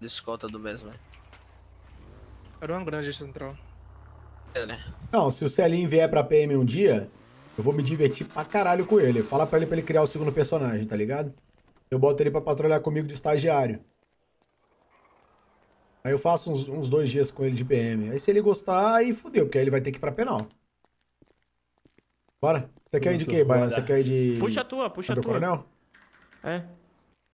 de escolta do mesmo. Né? Era uma grande central. É, né? Não, se o Celinho vier pra PM um dia, eu vou me divertir pra caralho com ele. Fala pra ele pra ele criar o segundo personagem, tá ligado? Eu boto ele pra patrulhar comigo de estagiário. Aí eu faço uns, uns dois dias com ele de PM. Aí se ele gostar, aí fudeu, porque aí ele vai ter que ir pra penal. Bora? Você quer ir de quê, Baiano? Você quer ir de. Puxa a tua, puxa a tua. Coronel? É.